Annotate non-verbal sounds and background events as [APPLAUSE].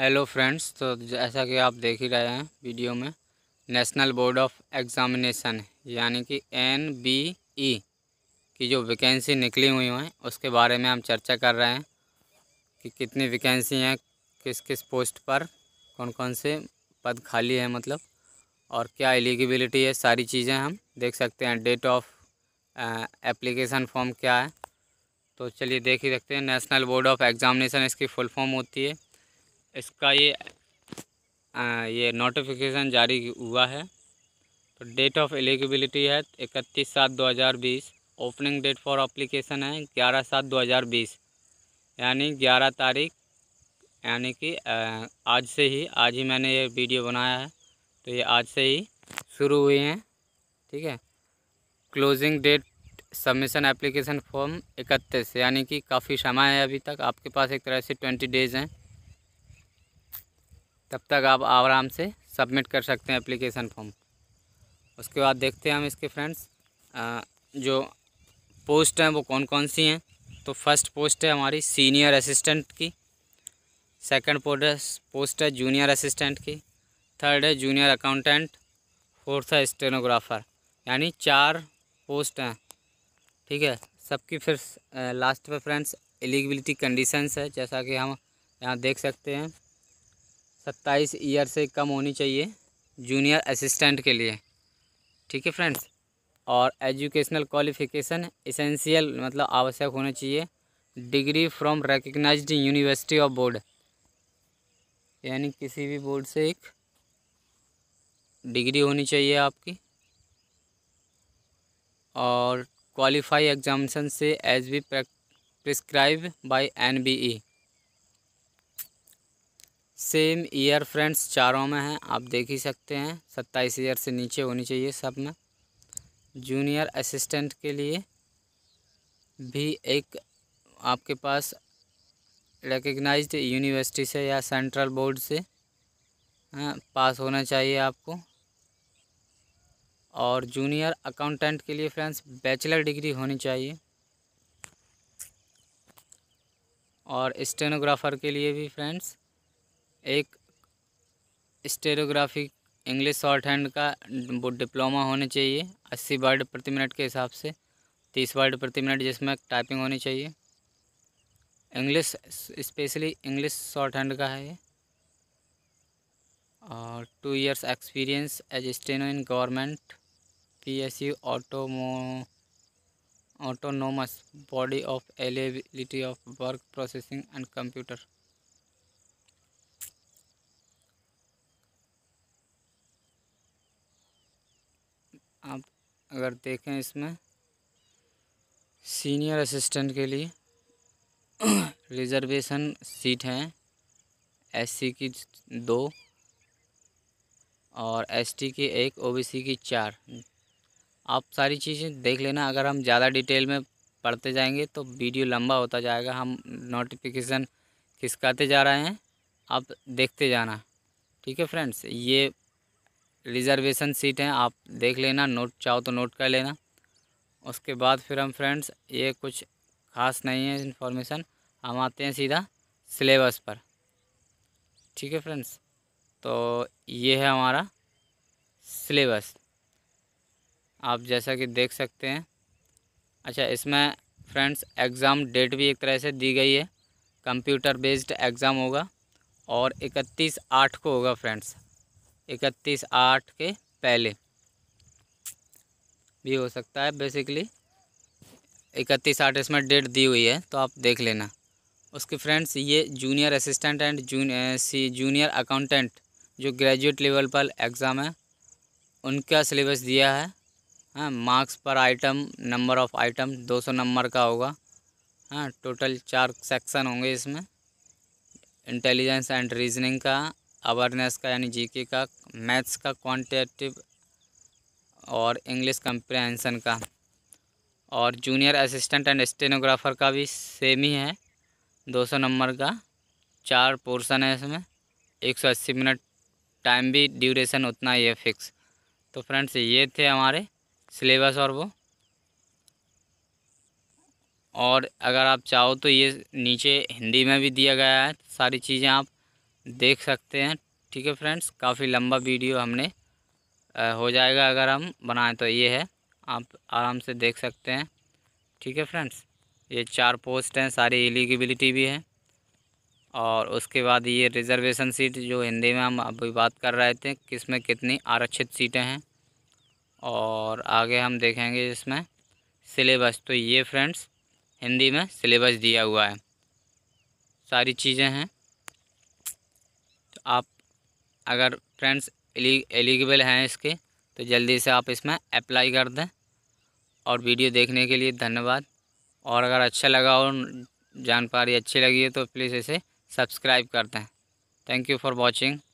hello friends तो जैसा कि आप देख ही रहे हैं वीडियो में नेशनल बोर्ड ऑफ एग्ज़ामिनेशन यानी कि एन बी ई की जो वैकेंसी निकली हुई हैं उसके बारे में हम चर्चा कर रहे हैं कि कितनी वैकेंसी हैं किस किस पोस्ट पर कौन कौन से पद खाली हैं मतलब और क्या एलिजिबिलिटी है सारी चीज़ें हम देख सकते हैं डेट ऑफ एप्लीकेशन फॉर्म क्या है तो चलिए देख ही सकते हैं नेशनल बोर्ड ऑफ एग्ज़ामिनेशन इसकी फुल फॉर्म होती है इसका ये आ, ये नोटिफिकेशन जारी हुआ है तो डेट ऑफ एलिजिबिलिटी है इकतीस सात दो हज़ार बीस ओपनिंग डेट फॉर अप्लीकेशन है ग्यारह सात दो हज़ार बीस यानी ग्यारह तारीख यानी कि आज से ही आज ही मैंने ये वीडियो बनाया है तो ये आज से ही शुरू हुई हैं ठीक है closing date submission application form इकतीस यानी कि काफ़ी समय है अभी तक आपके पास एक तरह से ट्वेंटी डेज़ हैं तब तक आप आराम से सबमिट कर सकते हैं एप्लीकेशन फॉर्म उसके बाद देखते हैं हम इसके फ्रेंड्स जो पोस्ट हैं वो कौन कौन सी हैं तो फर्स्ट पोस्ट है हमारी सीनियर असिस्टेंट की सेकंड पोस्ट है जूनियर असिस्टेंट की थर्ड है जूनियर अकाउंटेंट फोर्थ है स्टेनोग्राफर यानी चार पोस्ट हैं ठीक है सबकी फिर लास्ट पर फ्रेंड्स एलिजिबिलिटी कंडीशंस है जैसा कि हम यहाँ देख सकते हैं सत्ताईस ईयर से कम होनी चाहिए जूनियर असिस्टेंट के लिए ठीक है फ्रेंड्स और एजुकेशनल क्वालिफिकेशन इसेंशियल मतलब आवश्यक होना चाहिए degree from recognised university of board यानी किसी भी बोर्ड से एक डिग्री होनी चाहिए आपकी और क्वालिफाई एग्जामिशन से as be prescribe by NBE same year friends चारों में हैं आप देख ही सकते हैं सत्ताईस ईयर से नीचे होनी चाहिए सब में जूनियर असिस्टेंट के लिए भी एक आपके पास रिकग्नाइज्ड यूनिवर्सिटी से या सेंट्रल बोर्ड से पास हाँ, होना चाहिए आपको और जूनियर अकाउंटेंट के लिए फ्रेंड्स बैचलर डिग्री होनी चाहिए और स्टेनोग्राफ़र के लिए भी फ्रेंड्स एक स्टेरोग्राफिक इंग्लिश शॉर्ट हैंड का डिप्लोमा होना चाहिए अस्सी वर्ड प्रति मिनट के हिसाब से तीस वर्ड प्रति मिनट जिसमें टाइपिंग होनी चाहिए English specially English shorthand का है ये और two years experience as steno in government P S U ऑटोमो autonomous body of eligibility of work processing and computer आप अगर देखें इसमें सीनियर असिस्टेंट के लिए रिजर्वेशन [COUGHS] सीट हैं एससी की दो और एसटी की एक ओबीसी की चार आप सारी चीज़ें देख लेना अगर हम ज़्यादा डिटेल में पढ़ते जाएंगे तो वीडियो लंबा होता जाएगा हम नोटिफिकेशन खिसकाते जा रहे हैं आप देखते जाना ठीक है फ्रेंड्स ये रिजर्वेशन सीट हैं आप देख लेना नोट चाहो तो नोट कर लेना उसके बाद फिर हम फ्रेंड्स ये कुछ खास नहीं है इन्फॉर्मेशन हम आते हैं सीधा सिलेबस पर ठीक है फ्रेंड्स तो ये है हमारा सिलेबस आप जैसा कि देख सकते हैं अच्छा इसमें फ्रेंड्स एग्ज़ाम डेट भी एक तरह से दी गई है कंप्यूटर बेस्ड एग्ज़ाम होगा और इकतीस आठ को होगा फ्रेंड्स इकतीस आठ के पहले भी हो सकता है बेसिकली इकतीस आठ इसमें डेट दी हुई है तो आप देख लेना उसके फ्रेंड्स ये जूनियर असिस्टेंट एंड जून सी जूनियर अकाउंटेंट जो ग्रेजुएट लेवल पर एग्ज़ाम है उनका सिलेबस दिया है हाँ मार्क्स पर item number of item 200 number का होगा हाँ टोटल चार सेक्शन होंगे इसमें इंटेलिजेंस एंड रीजनिंग का अवेयरनेस का यानी जीके का मैथ्स का क्वांटिटेटिव और इंग्लिश कंप्रहेंसन का और जूनियर असिस्टेंट एंड स्टेनोग्राफर का भी सेम ही है 200 नंबर का चार पोर्शन है इसमें 180 मिनट टाइम भी ड्यूरेशन उतना ही है फिक्स तो फ्रेंड्स ये थे हमारे सिलेबस और वो और अगर आप चाहो तो ये नीचे हिंदी में भी दिया गया है सारी चीज़ें आप देख सकते हैं ठीक है फ्रेंड्स काफ़ी लंबा वीडियो हमने हो जाएगा अगर हम बनाएं तो ये है आप आराम से देख सकते हैं ठीक है फ्रेंड्स ये चार पोस्ट हैं सारी एलिजिबिलिटी भी है और उसके बाद ये रिजर्वेशन सीट जो हिंदी में हम अभी बात कर रहे थे किस में कितनी आरक्षित सीटें हैं और आगे हम देखेंगे इसमें सिलेबस तो ये फ्रेंड्स हिंदी में सिलेबस दिया हुआ है सारी चीज़ें हैं तो आप अगर फ्रेंड्स एलिजिबल हैं इसके तो जल्दी से आप इसमें अप्लाई कर दें और वीडियो देखने के लिए धन्यवाद और अगर अच्छा लगा और जानकारी अच्छी लगी है तो प्लीज़ इसे सब्सक्राइब कर दें थैंक यू फॉर वॉचिंग